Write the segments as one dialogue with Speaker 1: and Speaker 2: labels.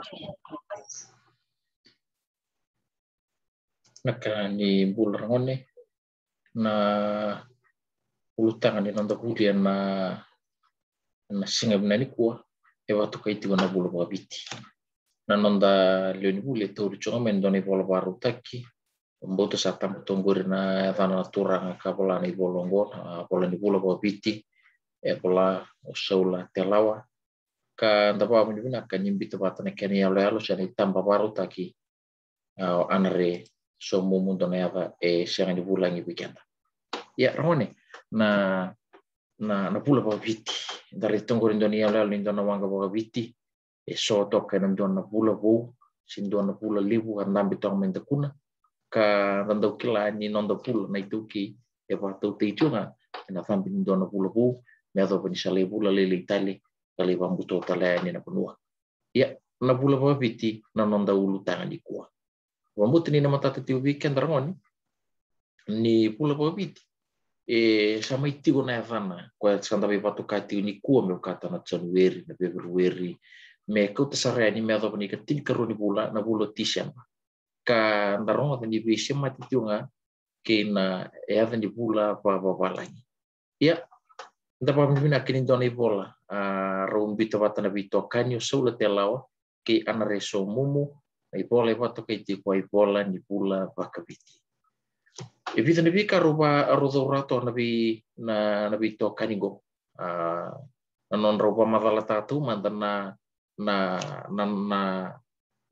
Speaker 1: ni nah, eh, di bulangon nih na tangan di nonton kulian na na singap nani kuah ewa tu kai tiwa na bulu biti na nonda leoni bule tu rucunga mendoni bolo baru taki mboto satam tungguri na tanah turang kapola ni bolongon pola ni ah, bulu biti e pola usaula telawa ka ndapa mu dibina ka nyimbi to patane kene ya lo yalo shani tamba waruta ki au anare so mu mundo ya e shani di bulangi weekenda ya rone na na na pula pa viti dari tongori ndoni ya lo ndona wanga pa viti e so to ka na pula bo sin na pula libu ka ndambi tong menda kuna ka ndau kila ni nondo pula na ki e pa tau teitunga e, na fambi ndona pula bo me ado pula le le kalewa mbuto talaya ni na punua ya na pula piti na nonda ulu tanga di kua wambuti ini na tata tiu weekend rangoni ni pula piti. e sama itigo na evana kwa tsanda e be patu kati ni kua me kata na januari na februari me kau tasarea ni me adapa ni ka pula na pula december ka ndaronga ni be sema tiunga kena e adani pula pa pa langi ia ya, ndapa mimina kini doni bola Ah, rumbito vata na vito kanyo saula te lawa ke anareso mumu na ipola wato ke te kwa ipola ni pula vakaviti. E vita na vika ruba arodho rato na vi na na vito kanigo. Ah, na non ruba madala tatu mandana na na na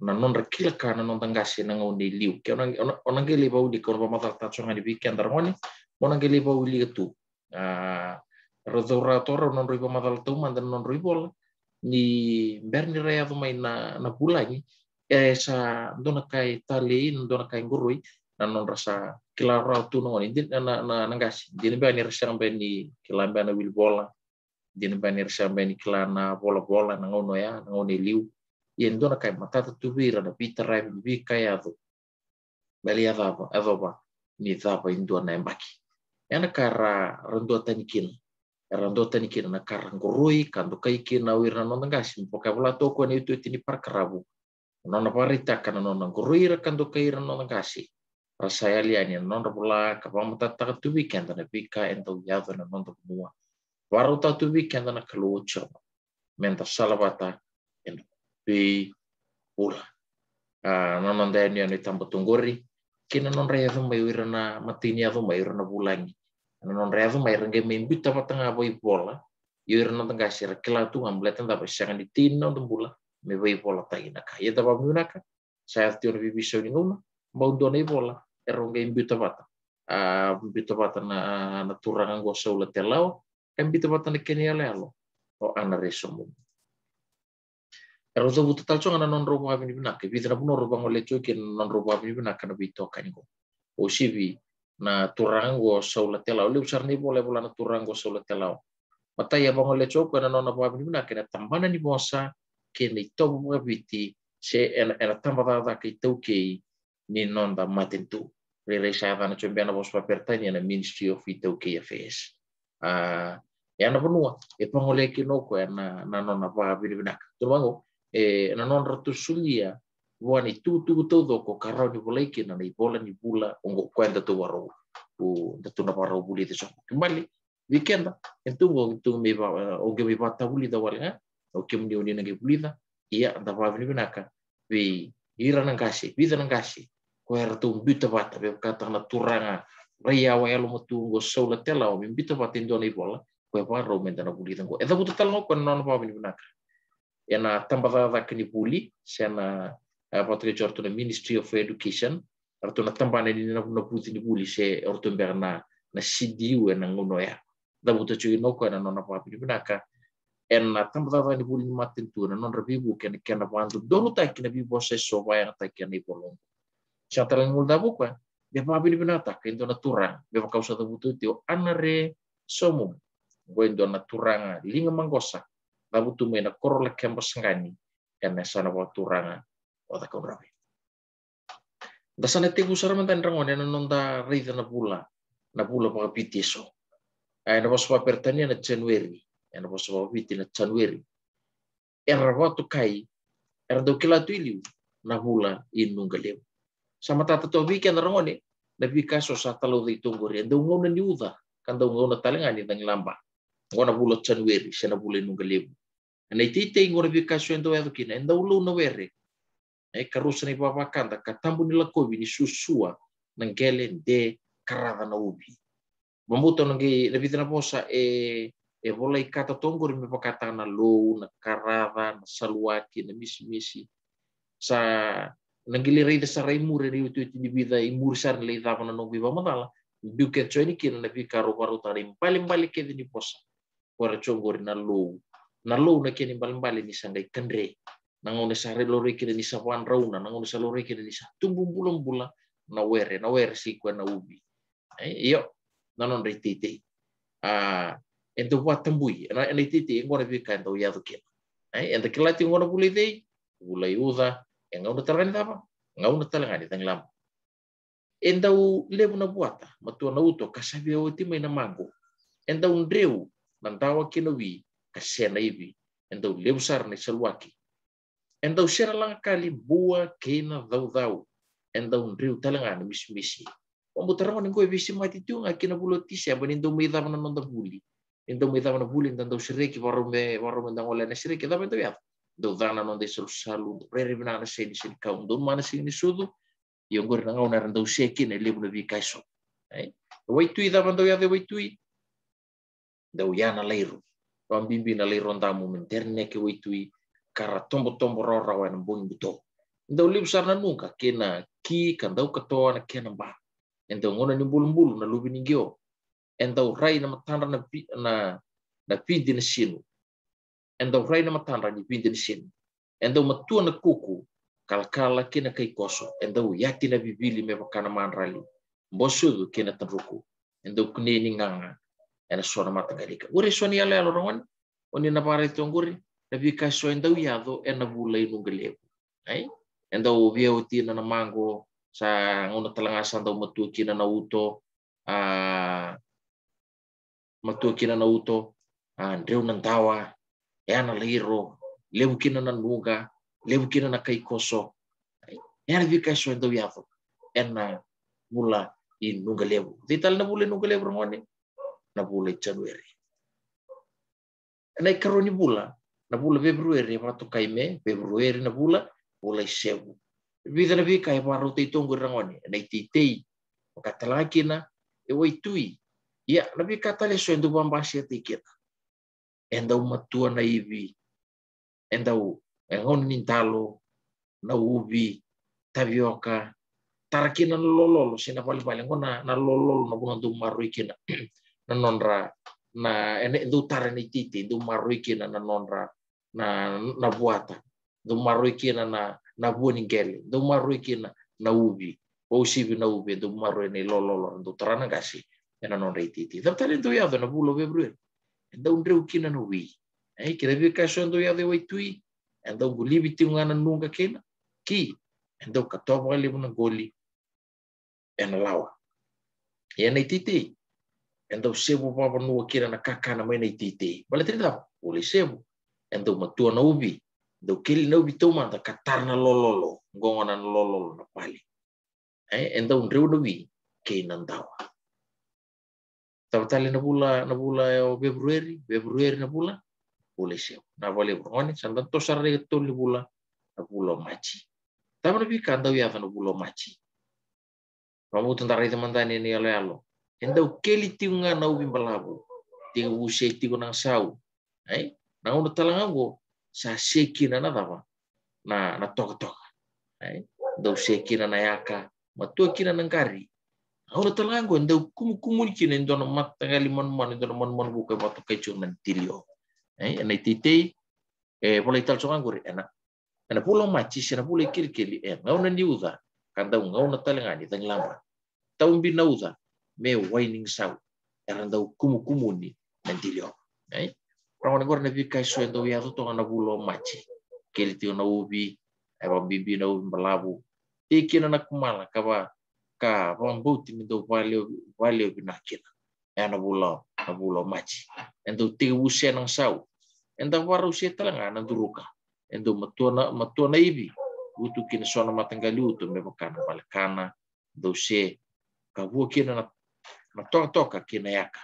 Speaker 1: na non rekila ka na non tangasi na ni liu. Ke onang onang di korba madala tatu ngani vika andarmoni. Onang gele vau liu tu. Uh, ah, razaura non roi madal tauma dan non roi bola ni berni rea vamai na na bulangi e eh, sa dona kai tali na dona kai ngurui na non rasa kilaro rau tu non na na na ngasi dini ba ni rasa mbe ni na wil bola dini ba ni rasa mbe ni kila na bola bola na ngono ya na ngono liu yen dona kai matata tu vira na pita rai bi kai avo bali avo avo ni zapa indua na embaki, ena kara rendua tanikina rando tani kina na karangurui kando kai kina wira nona ngasi mpo bola to toko ni tu itini par karabu nona parita kana nona ngurui ra kando kai ra nona ngasi rasaya liani non bola ka pam mata taka tu weekend na pika endo yado na nona mua waro ta tu weekend na kalucho menta salavata endo pi ula nona non non dani tambo tunguri kina nona ra yado mai na matini yado mai bulangi non reazo mai renge men bita matanga bo ibola yur na tanga kila tu ngam bleten tapi siangan di tin non tumbula me bo ibola ta ina ka yeta ba muna ka saya tion bi bi shoni nguma mau dona ibola erongge bita mata a ah, bita mata na na turanga go saula telao kan bita mata ne kenia lelo o ana resomu Ero zo buta talcho ngana non robo habini binaka, bidra buno robo ngole choki non robo habini bito na turango saula telao le usar ni bola bola na turango saula telao mata ia le na nona bwa bini na kena tambana ni bosa ke ni tobu biti se ena ena tamba da da tau ke ni non matentu re re sa va na chombe na bosa pertani na ministry of itau ke a ya e na bonua e pango le ko e na na nona bwa bini na to bango e na non ratusulia tu tu tu do ko karau ni walaiki na ni bola ni bula ongo ngō kuenda tau warau datu da tuna waro buli te kembali, weekend wikenda, e tūngo o tūngo me o ke me ta buli da wale ha, o ke muni o na ge buli da, iya da wāwini ka vi ira da na nangasi, ko era ta be ka ta na turanga, rei awa e alomo tūngo saula tela o mi ba tin do ni bola, ko e da na buli da ngō. E da buta tala ngō ba nana wāwini ka ena tambada da kini buli, apotre orto na ministry of education arto na tambana ni na na puti ni buli se orto berna na sidiu na ngono ya da buta chui no ko na na papi ni bunaka en na tambava ni buli ni matin tu na non rabibu ken ken na bandu donu ta ken bi bosse so va ya ta ken ni bolon sa tra ngul da bu ko de papi ni bunata ken do na turang be da ti anare somu goin do na turanga ah, linga mangosa da butu me na korola kembo sangani na kan, eh, sana va turanga ah. Odako oh, ravi. Dasa na tegu sara mantan rango na non da rida na pula. papa eh, pula mga pitiso. Ay na poso papertania na January. Ay na poso papiti na January. Era watu kai. Era daw kila tuiliw. Na pula inung galiw. Sa matatatuwi ka na rango ni. Nabikaso sa talo da itong gori. Ang daw ngaw na niuda. Kanda ngaw na talingan ni kan ng lamba. Ngaw na pula January. Siya na pula inung galiw. Anay titay ngaw nabikaso yung daw edo kina. Ang na were e eh, karosana ivavaka daka tambony lakôby ny sosoa nangelany de karazana oby mamboto nange navidina mosa e e vola ikata tongory mipakata lou na karava na saluati na misimisi sa nangile rei sa rei mure rei tu di vida i mure sar le davana no viva madala biu tsoiny choni na vika karo karo mbali mbali ke ni posa ora na lou na lou na ke mbali kandre nangone sare lo kide ni sawan rauna nangone sa lo kide ni sa tumbu bulan bula eh, ah, na were na were si kwa na ubi eh io nanon rititi a ento wa iya tambui na ene titi ngora bi ka ento ya duke eh ento kila buli dei bulai uda enga una talgan dava nga una talgan lebu na buata matua na uto kasabi o ti mai na mango endau ndreu nandawa kinobi kasena ibi endau lebu sar ni selwaki e dau seralaga kalibua kena daudau e dau driu talaga na misimisi o mo tarawa ni koe visi matitiuga kina vulo tisi apa ni dau meidava na nonda vuli ni dau meidava na vuli da dau sereki varome varome da ngolena sereki dava dau iava dau dana nonda isalusalu dau rerevina na seni seni kau dau mana seni sudu e o gore na ngau na randau seki na levu na vikaiso tu eh? waitui dava dau iava e waitui dau ia na leiru o ambimbi na leiru andamu menterne ke waitui kara tombo-tombo rau-rau ena bongi buto. Dau libu sar kena ki kanda dau katoa na kena ba. nda ngona ni bulu-bulu na lubi ni nda Entau rai na matanra na na na pindi na sinu. Entau rai na matanra ni pindi na sinu. Entau matua na kuku kalakala kena kai koso. Entau yaki na bibili me wakana manrali. Bosudu kena tanruku. Entau kuneni nganga. Ena suara matagalika. Uri suani ala ala rongan. Oni na pare tonguri na vikaso endau iado ya e na vulai no galego ai endau ovia otina na mango sa ngona talangasa endau matuakina na uto a matuakina na uto a ndreu na ndawa lebu ana leiro levukina na nuga kina na kaikoso ena ana vikaso endau iado ya e na vula i nuga levu deital na vula i nuga levu rangone na vula ena tsanuere na karoni vula na bula februeri e matukai me februeri na bula bula i sevu vida na vika e varau te na i tei nei kata o katalakina e tui ia na vika taleso e du sia a teikena enda dau matua na ivi enda u e nintalo na ubi tavioka tarakina na lololo sina palipali ngona na lololo na vuna du maru ikina na nonra na ene du tara titi du maru na nonra na na vuata do maroi kina na na buoni ngele do maroi kina na ubi o na ubi do maroi ni lololo do tarana gasi ena non reititi da tale do yado na bulo bebru da un kina no wi ai que deve caso do yado e tui anda gulibi ti nunga kina ki anda ka tobo na goli ena lawa ena ititi anda o sebo baba no kira na kakana mai na ititi bale tri da o ento matua na ubi dau keli na ubi tau manta katar na lololo ngongona na lololo na pali eh ento ndreu na ubi kei na ndawa tali na bula na bula e o februari februari na bula bula iseu e na vale brongone e sanda tosara to toli bula na bula o machi bi pika andau iafa na bula machi ma mutu ndara ita mandani ni alo alo endau keli tiunga na ubi mbalabu tiunga usei tiunga nang sau eh nagona talagnango sa seki na na natoka-toka, eh, ndau na yaka kina na ngari aona talagnango ndau ni kina indona matagali manumanu indona manumanu buka matokaicu na tilio na ititei, e pola italsongango ngori ena ana pola matisi ana pola ikilikili e ngauna niuza kandau ngauna talangani tanglamba na uza me waining sau kumu ndau Nanti nan tilio rawana gor na kai so endo ya to tanga bulo machi keli tio na ubi ba bibi na ubi malabu e kina na kumala ba ka mbuti ni do valio valio na kina e na bulo na bulo machi endo te use na sau endo waru se talanga na duruka endo matona matona ibi utu kina sona matangali utu me bakana balakana do se kavua kina na na toka toka kina yaka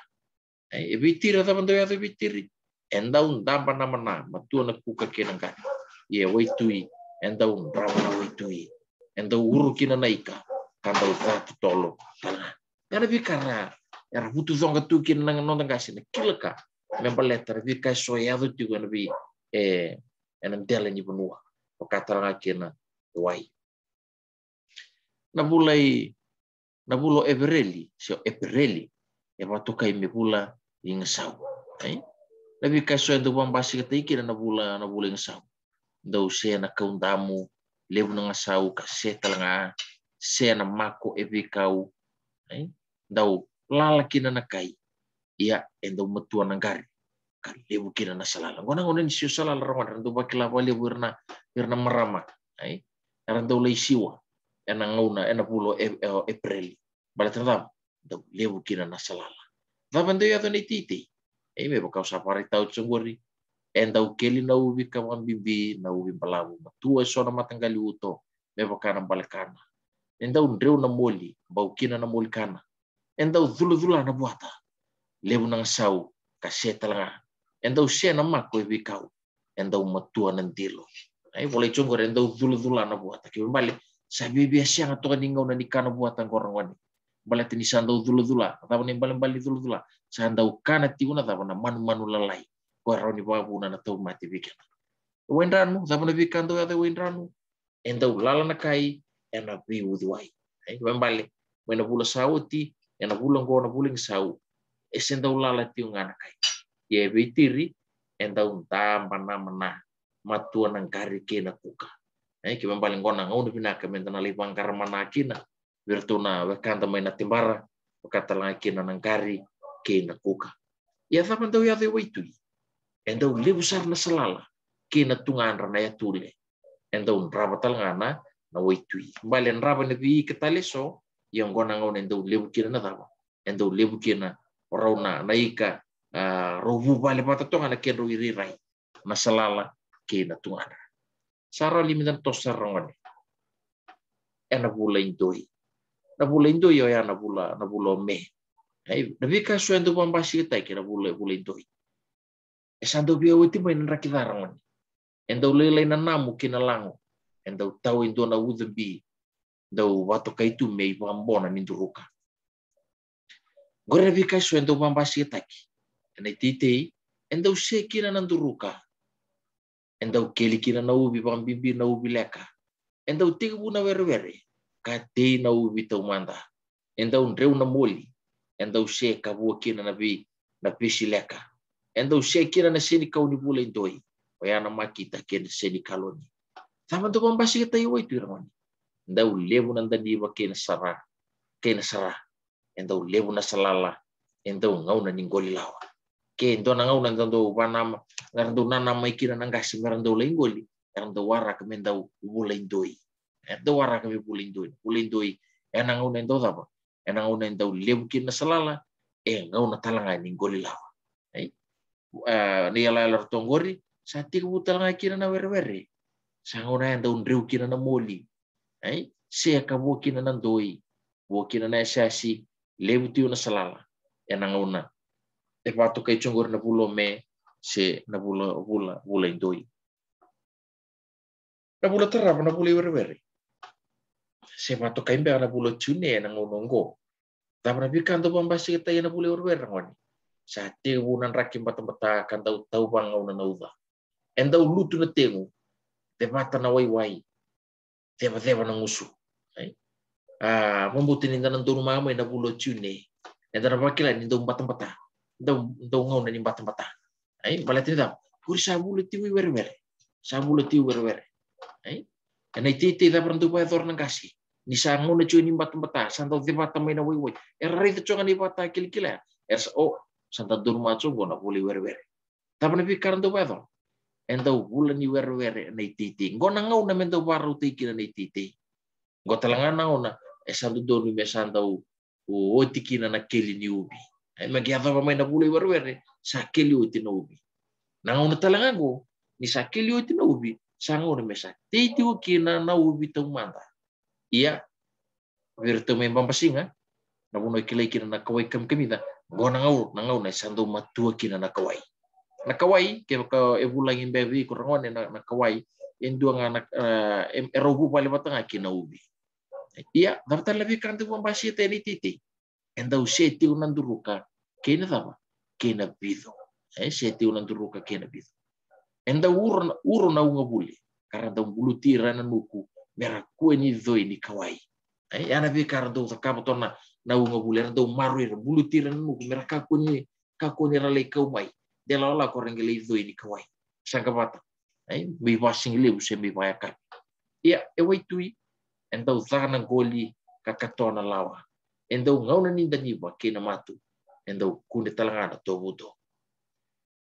Speaker 1: e eh, bitira da bando da bitiri endau un pana mana matu na ka kena ka ye wai tui enda un na wai tui enda uru kina naika kanda uta tutolo tanga kana vi kana era butu zonga tu kina na sina kilaka memba letter vi ka so ya do tu kana vi eh enam tele ni bunua pakatara kina wai na bulai na bulo ebreli so ebreli e matukai me bula ingasau eh Labi kaso ando pampasi katiki na nabula na buling sa daw siya na tamu, lebu nga sao kasih telinga, saya na mako evi kau. Eh? daw lalaki na nakai ia endo metua nanggari kan levo kina na salala ngona ngona ni siyo salala tu pakai bakila wali irna irna merama, eh? tu lay siwa ena ngauna ena pulo eh, April. e, e preli lebu kira na salah. kina na salala dabandu ya do ni titi e me baka e e sa pare tau tsungori en tau keli na ubi ka bibi na ubi balamu matua so sona matangali uto me baka na kana, en tau ndreu na moli bau kina na moli kana en tau dhulu dhula na buata lebu nang sau ka se talanga en tau se na mako e bikau en tau matua nandilo ai boleh tsungori en tau dhulu dhula na buata ke sa bibi biasa nga na nikana buatan korang wani balat ni sandau dulu dula atau ni balen bali dulu dula sandau kana na manu manu lalai koe rauni wavuna na tau mati vikana. Wendranu, thavana vikando ya the wendranu, endau na kai, ena viuduai. Wembale, wena vula sauti, ena vula na vuling sau, esendau lala na kai. Ye vitiri, endau ntamba mana matua ngari kena kuka. Ai ke bambali ngona ngau de pina ke mentana karma bangkar mana kina virtuna we maina timbara kata la kina nangkari kena kuka. Ia tau ia te waitui. Entau lewu na salala. Kena tungan rana ya tule. raba tal ngana na waitui. Mbale nraba na vi so, Ia ya ngona ngau entau lewu kina na dawa. Entau lewu uli rauna na ika rovu bale patatonga na kendo wiri rai. Na salala kena rana. Sara limitan tosar rongane. Ena bula indoi. Na bula indoi yo ya na bula, na bula me. na vika so endo bamba shita kira bule bule doi esando bio uti mo ina rakidaron endo lele na namu kina lango endo tau endo na udhbi ndo watu kaitu mei bambona ninduruka gore vika so endo bamba shita ki na titei endo she kina nanduruka endo keli kina na ubi bambimbi na ubi leka endo tigu na werwere ka tei na ubi taumanda endo ndreu na moli enda ushe kavu kina na vi na pisi leka enda ushe kina na kau kauni bula indoi oyana makita kina seni kaloni tama to shi kita iwa itu ramani enda ulevu nanda diwa kina sara kina sara enda ulevu na salala enda ngau na ningoli lawa ke ndo na ngau na ndo banama ngarndo na nama ikira na ngasi ngarndo lengoli ngarndo wara kemenda bula indoi enda wara kemenda bula indoi bula indoi ya enda ngau na ndo ena una en tau na salala e nga talanga ni goli lawa ai ni ala lor tongori sati ku talanga na werweri sanga una en tau ndreu na moli ai se ka bo ki na ndoi bo ki na sasi lebu na una salala ena nga e patu kai chongor na bulo me se na bulo bula bula indoi na pula tarapa na pula werweri sematoka imbe ana bulo chune ya na ngonongo tamra bikan to bambasi kita yana bule urwer ngoni sate wunan rakim batamata kan tau tau bang ngau na uda enda ulutu na tengu te mata na wai wai te va deva na ngusu a mambuti ninda na nduru mama ina bulo chune enda na bakila ninda batamata ndo ndo ngau na nimba batamata ai balatinda pur sa bulo tiwi werwer sa bulo tiwi werwer ai Kana iti iti da perentu pa edor nangkasi. Ni sangu na cuini mbat bata, santa di pata maina woi itu cuman di ni pata kilikila. Ersa o, santau durma cubo na puli wer. Tapi nabi karena pa bayar. Entau bulan ni wer wer iti iti. Ngo nangau na entau waru tiki na iti iti. Ngo nangau na Es santau me santa santau o tiki na kili ni ubi. Ai apa ava maina puli werwere, Sakili uti na ubi. Nangau na talanga gua. ni kili uti na ubi sango ni mesa te kina na u manda ia virtu me pampasinga na bono kile kina na kawai kam kamida na ngau na ngau na sando matua kina na kawai na kawai ke ka e bulangin bevi ko rangone na, na kawai en dua nga na erobu eh, eh, pale batanga kina ubi ia daftar lebih kan tu pampasi te ni titi enda u se ti duruka kina dama kina bido eh se duruka kina bido enda orona orona buli karaha da mibolotira nanoko miarakoa ny zoe kawai kaway eh, iana ve karaha da zakava taona na ara da maro era ira nanoko miarakako ny kako ny raha lay kau mai de laolako ranga lay zoe ny kaway sagavata meiva eh, singi levu se ia ewaitui endau zana goli kakatona lawa endau ngauna ni niva kena matu endau kunde talangana tovuto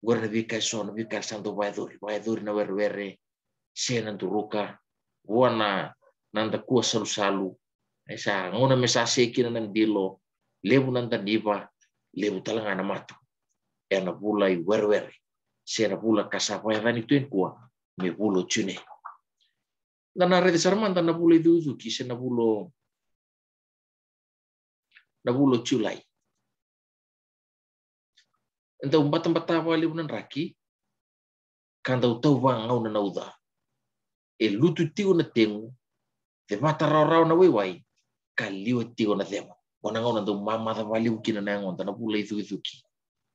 Speaker 1: Guarda vika iso vika santo vaidhuri vaidhuri na werwere sena turuka wana nanda kua salu salu esa ngona e mesa sekina nan dilo lebu nanda diva lebu talanga na matu ena bula i werwere sena bula kasapa evani en kua me bulo tune na rede sarmanda na bulo idudu kise na bulo na bulo chulai Enta umbata mbata wale unan raki, kanda utau ngau na nauda. E lutu tigo na tengu, te mata rau rau na wewai, ka liwa e e tigo na demo. Wana ngau nando mamada wale ukina na ngonda na bula ithu e ithuki.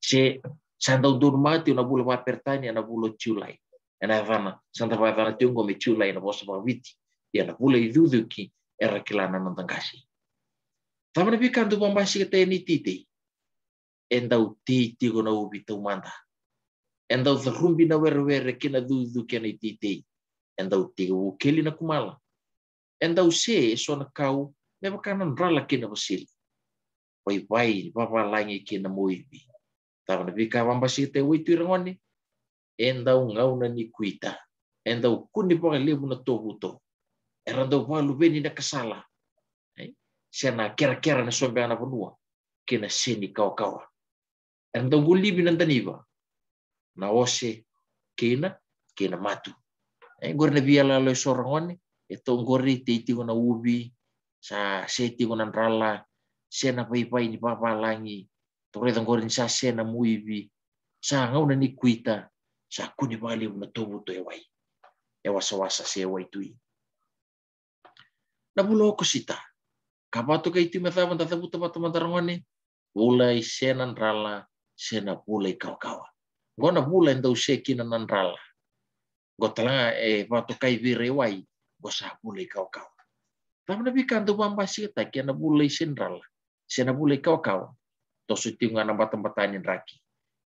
Speaker 1: Se, sanda undur mati na bula wapertani na bula tiulai. Ena evana, sanda vaevana tiungo me tiulai na bosa vaviti. Ia na bula ithu ithuki, era kilana nandangasi. Tamana pika ndu bambasi teni titei endau ti ti gona ubi tau manta. Endau sa na wera wera kina dudu kena iti ti. Endau ti u keli na kumala. Endau se so na kau me wakana rala kina wasili. Wai wai wawalangi kina moibi. Tavana vika wambasi te wei tuirangoni. Endau na ni kuita. Endau kuni paka lebu na tohuto. Erandau walu beni na kasala. Sena kera-kera na sombea na vanua. Kina sini kau kawa yang tau guli binan taniba. Na wose kena kena matu. Eh gor na biala lo sorong one. Ito ngori titi na ubi. Sa seti ko rala. Sena paipai ni langi. Tore tong gori sa sena muibi. Sa ngau na ni kuita. Sa kuni bali na tubu to ewai. Ewasa-wasa se ewai tui. Na bulo ko sita. Kapato kay ti mathavan tathabuta patamantarangone. Ulai senan rala sena pula kawa-kawa. Gona pula yang tau seki na nanrala. Go talanga e kai vire wai, go sa pula kawa-kawa. Tapi nabi kan tu bamba sita senrala. Sena pula kawa-kawa. Tosu tiunga na batam-batanin raki.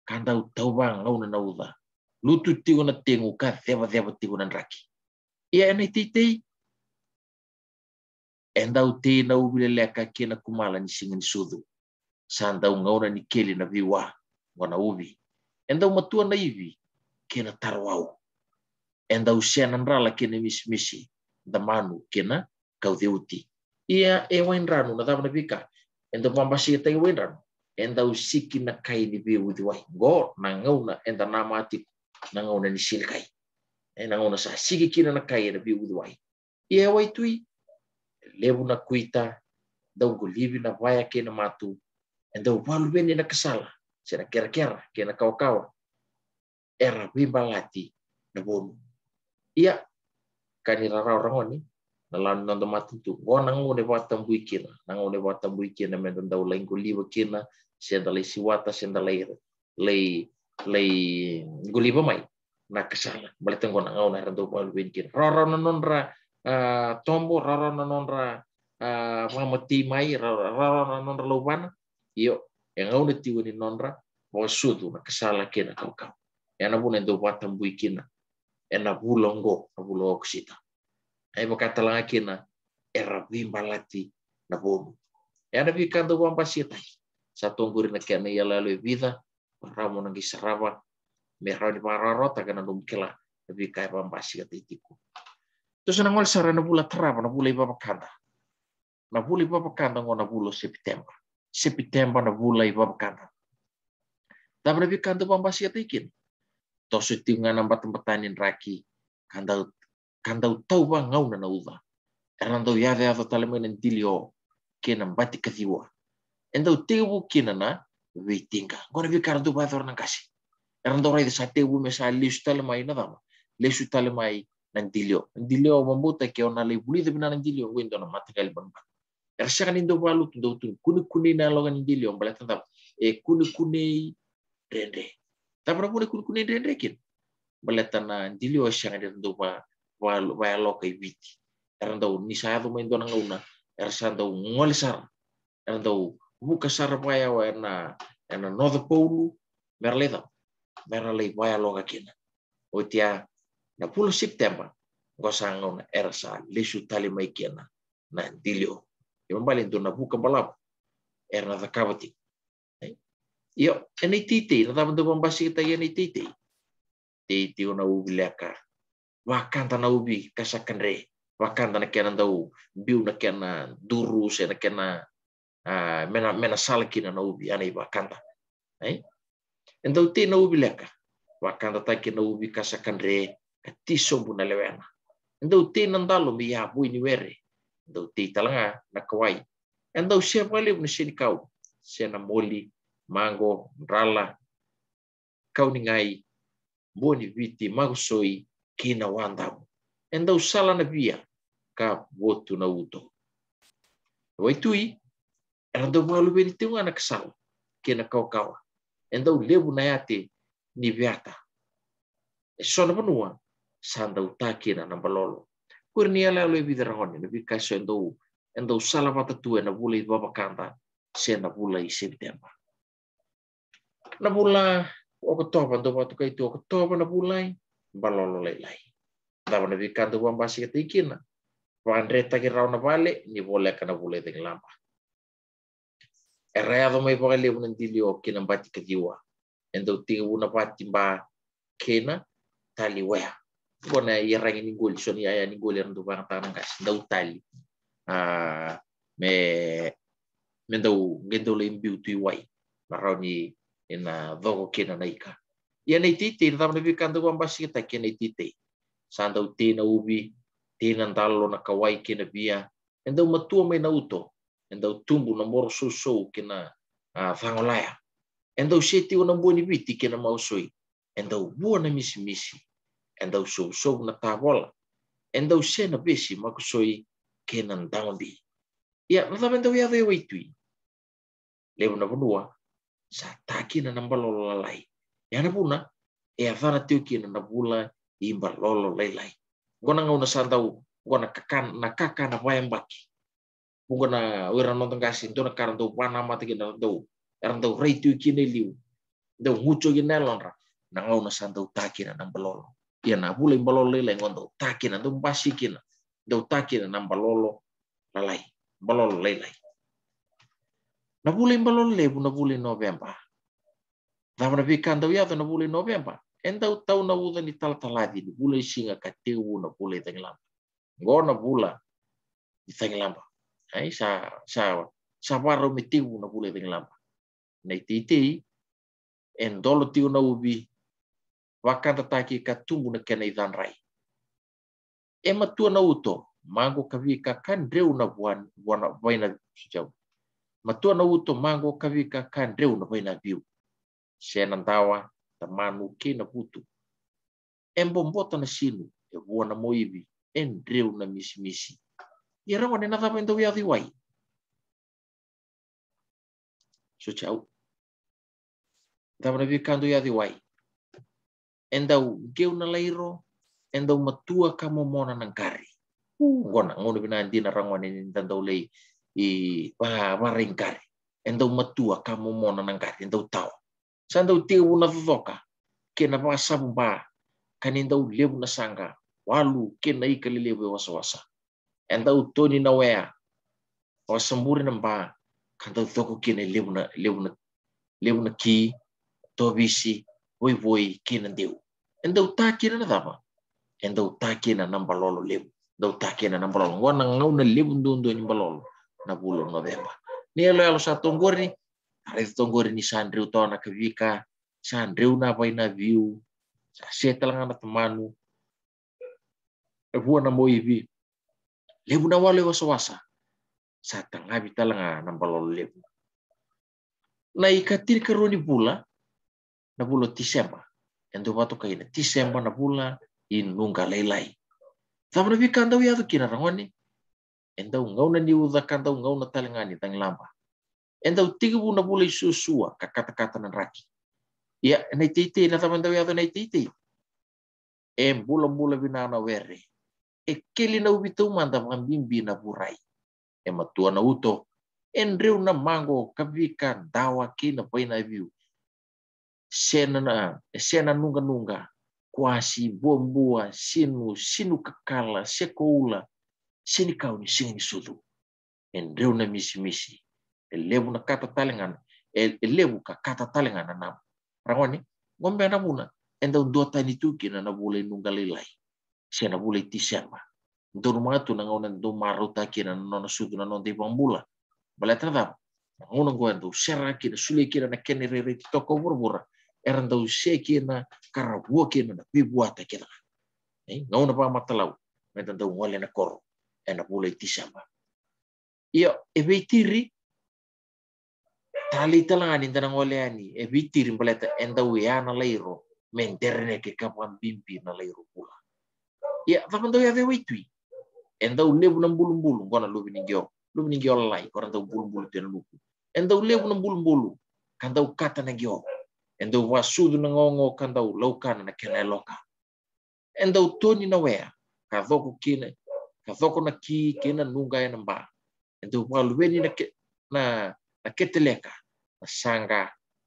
Speaker 1: Kan tau tau bang launa na udah lutu tiu na tengu ka deva deva tiu na raki. Ia ene titei. Enda u te na ubile leka ke na kumala ni singa sudu. Sanda u ni keli na viwa wanauvi enda umatua na ivi kena tarwau enda usiana nrala kena misimisi da manu kena kaudeuti ia e wainranu na davana vika enda mambasi etai wainranu enda usiki na kai ni be with wai go na ngauna enda na mati na ngauna ni sil kai e na ngauna sa kina na kai na be with wai ia wai tui lebu na kuita da livi na waya kena matu enda walu bene na kasala Sina kera-kera, kena kau kau Era eh, na nabomu. iya kani rara orang ni, nalan nando matuntu. Gua nang ngone watam bui kina, nang ngone watam bui kina, lain guliwa kina, senda lei siwata, senda lei lei lei guliwa mai. Na kesana balitan gua nang ngone rando bal bui kina. Rara nanon ra eh, tombo, rara nanon ra mamati eh, mai, rara nanon ra lowana. Iyo, ni nonra, mo sutu na kesala kena kina kau ena pun ento watambui kina ena vulongo na vulo eh, oksita ai langa kina era lati na bonu ena vi kanto sa satongguri na kena ia lalu vida ramo nangi sarava me rani ta kana numkela vi kai wampasita titiku Terus to sana ngol sara na bula iba bakanda. Na bula iba pakanda ngona bulo September. σε πιτέμπα να βούλα η βαμπκάνα. Τα βρεβεί καν το βαμπάσια τίκιν. Τόσο τι καντα να ούδα. Έναν το διάδε άδω τα και Εν το που το να κάσει. Έναν τώρα είδες ατίγου μέσα λύσου τα λέμα είναι δάμα. Εν και ο rasakan indo ndobo tundo ndo tu kuni kuni na logan indi liom bala tantam e eh, kuni kuni rende Tabra mune kuni kuni rende kin. Bala tana indi liom rasakan indo ndobo wa ya loka i viti. Era ndau ni sa yadu mai ndona ngauna. Era sa ndau ngole sara. Era buka sar paya wa na noda poulu merleda. Merlei wa ya loka kina. na pulo September. Gosang ngauna erasa lesu tali mai Na dilio mambali dona buka balap er na zakavati eh? io ene titi na tamu tu pambasi kita ene titi titi ona ubi leka wakanta na ubi kasakan re wakanta na kenan dau biu na kenan duru se na kenan eh, mena mena salakina na ubi ana iba kanta ai eh? então te na ubi leka wakanta ta ke ubi kasakan re katiso na lewena então uti nandalo mi ya bui ni were ndau te talaga na kawai e ndau sia wale una kau sia na moli mango rala kauningai boni viti magusoi kina wanda and ndau sala na via ka votu na uto waitui era ndau maluveni teu ana kasau kena kaukaua and ndau lebu na yate ni viata e sona vanua sa kina na balolo kurnia la le bidra hone le bika so endo endo sala pata tu na bula i baba kanta se na bula i septemba na bula o ko toba ndo patu kai tu o ko toba na bula i balolo le lai na bika ndo bamba si te ikina vandreta ki vale ni bole kana bula e e e i lamba era do mai bole un ndilio kina mbati kadiwa endo tingu na pati mba kena taliwea 이런 골, 쇼니 아야니 골이란 두방 타는 가시 다우 탈리. 아, 매 mendaw gendau le imbiu tui wai marau ni in dhogo dogo naika ia nei tite ina dhamna vi kanda guam basi kita kena tite sandau tena ubi tena ndalo na kawai kena bia endau matua mai na uto endau tumbu na moro sousou kena thangolaya ah, endau seti ona mboni biti kena mausoi endau bua na misimisi endau thou so so na tavola endau sena besi ma kenan daundi ya na tamen dau ia de oitui le na vonua sa taki na namba lolo lalai ya na puna e a vana teu ki na na bula i lolo lalai gona ngau na sa dau gona kakan na kakan na vai mbaki gona wera no tanga sin tona karan dau pana mata na eran rei teu ki liu dau hucho ki na lonra na ngau na sa taki na yana bule balole lele ngondo takina do bashikina do takina nam balolo lalai balolo lelai na bule balole le na bule november davana vikanda ya na bule november enda utau na uda ni tal taladi ni bule singa bu na bule tenglam ngona bula tenglam ai sa sa sa baro metiu na bule tenglam nei titi en dolo tiu na ubi ka na kena vakantatahakekatombonakana izanray na e uto, mango kavekakandreona Matua na uto, mango kavekakandreona vainavio senandawa tamanokena vutu embobotana e vua na moivi endreona misimisi e ndo nadavaindau yaviwai so tjau ndo vikando yaviwai endau geu na lairo endau matua kamu mona nang kari ngono bina na rangwana ni tandau lei i pa maring kari endau matua kamu mona nang kari endau tau sandau tiu buna vovoka kena pa sabu ba endau lebu na sanga walu kena ikalelebu e wasa-wasa endau toni na wea o samburi na ba kantau toko kena lebu na lebu na lebu na ki tobisi voi voi kena deu endau taki na dava endau taki na mbalolo lebu. endau taki na mbalolo lolo. na ngau na lebu ndundu ni mbalolo Na bulo dava Ni elo elo sa tongori. Arez tongori ni sandriu tau na kavika. Sandriu na vai na viu. Sa na tamanu. vua na moivi. Lebu na wale wasa wasa. Sa tangabi talanga ah namba mbalolo lebu. Na ikatir karuni bula. Na bulo tisema en tu watu ti sembo na pula i nunga lailai vi vika andau iatu kina rangoni endau ngauna kanda kandau ngauna talengani tang lamba endau tigibu na pula isu suasua ka kata na raki Ya nei teitei na thamandau iatu nei teitei vi na vinana were e keli na uvitau manda mambimbi na vurai e matua na uto reu na mango kavika dawa kina paina viu senana eh, sena nunga-nunga kuasi buambua sinu sinu kakala sekoula sini kauni sini sudu en reu na misi misi e lebu na kata talengana e lebu ka kata talengana na rangoni ngombe na buna enda ndo tani tuki na na bule nunga lelai sena bule tisema ndo matu na ngona ndo maruta kina na nona sudu na nonde bambula bale tradam ngona ngwa ndo serra kina sule kina na kenere toko burbura era dau sekena karawua kena na pibuata kena ngauna pa matalau me ta dau ngole na koro ena pula i tisama ia e veitiri tali talangani tana ngole ani e veitiri baleta en dau ia e na lairo me nderne ke kapan bimpi na leiro pula ia vapandau ia veweitui en dau levu na mbulumbulu gona luvi ni geo luvi ni geo lalai kora dau mbulumbulu tena luku en dau levu na mbulumbulu kan dau kata na geo Endo wasudu na ngongo kandau laukana na kele loka. Endo toni na wea. Ka dhoko kine. Ka na ki kena nunga e namba. Endo walueni na, ke, na, na keteleka. Na sanga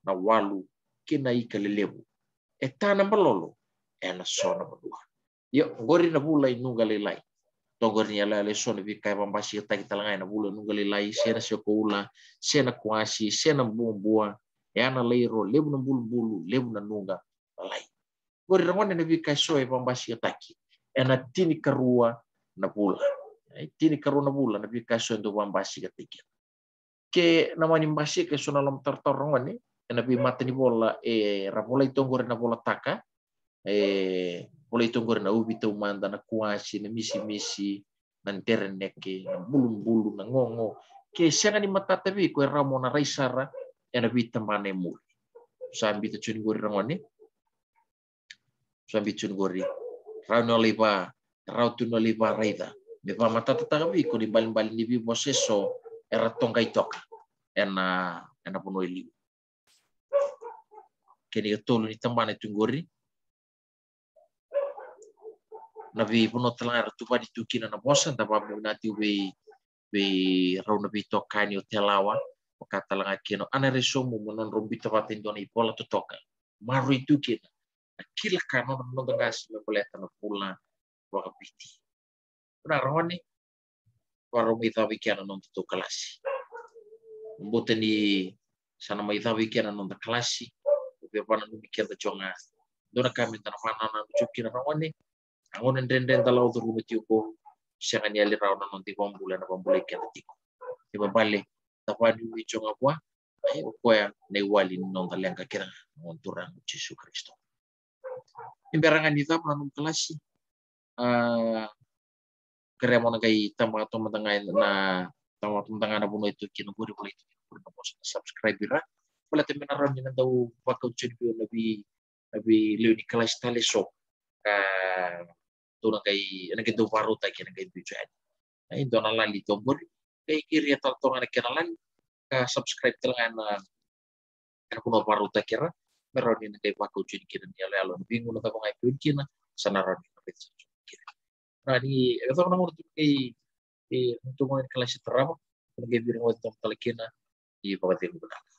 Speaker 1: na walu kena ika lelebu. E tana malolo. E sona manua. yo ngori na bula i nunga lelai. Togori ni ala leso sona vi kai bambasi ya e ya takitalanga e na bula nunga Sena sio koula. Sena kuasi. Sena mbuambua yana leiro lebu na bulu lebu na nunga lalai gori rangwa na kai soe e pambasi ataki ena tini karua na bula ya, tini karua na bula na vi soe ndo pambasi ataki ke namani mbasi ke sona lam tar rangwa ni ena vi ni bola e eh, itong gori na bola taka e eh, itong gori na ubi tau manda na kuasi na misi misi na ntereneke na bulu bulu na ngongo ke senga ni matatavi ko ramona raisara ena ya, bitta mane mul sambi to chun gori rangoni sambi chun gori rano liba tu no liba raida me va mata tata bi ko balin balin ni bi boseso era tonga toka ena ena puno ili keni tolu ni tambane tungori na ve puno telar tu va di tukina na bosa da va munati ve ve rauna vi tokani o telawa pakatalagakeno anaresomu monon rombito fatendona ibola totoka maro itukena akilaka nona monodagasi mepoletana pula wakapiti tawi waromaicavikiana non totou mbote ni sana maicavikiana non da kalasi vevananumikeda chonga dona kamitana vanana cukina narone angona dredreda laudorumetiuko siangani non nanon tivambula na vambula ikena tiko balik Tawali michong apua, e eh, ukua ne wali nong kalian kakirang ngonturang Yesus Kristo. ni Imperangan dita manum kelasi. Eh, Kere mo nagay tama to matangay na tama to matangay na puno itu guri mo itu guri na posa na subscribe ira. Wala tayo minaram yun ang daw bakaw bi nabi nabi leo ni kelas taliso ka eh, to nagay nagay daw paruta kaya nagay bijuan. Ay, doon ang lalito mo rin iri tartongan lang ka eh, subscribe telangan kan kuno paru ta kira meron ni kay pa coach ni kira niya lalo bingo na ka mga coach na sa naron ni kapit sa kira rani ito na mo kay eh mo ni kelas terama kung gabiro mo itong talakina iya, i pagdating ko na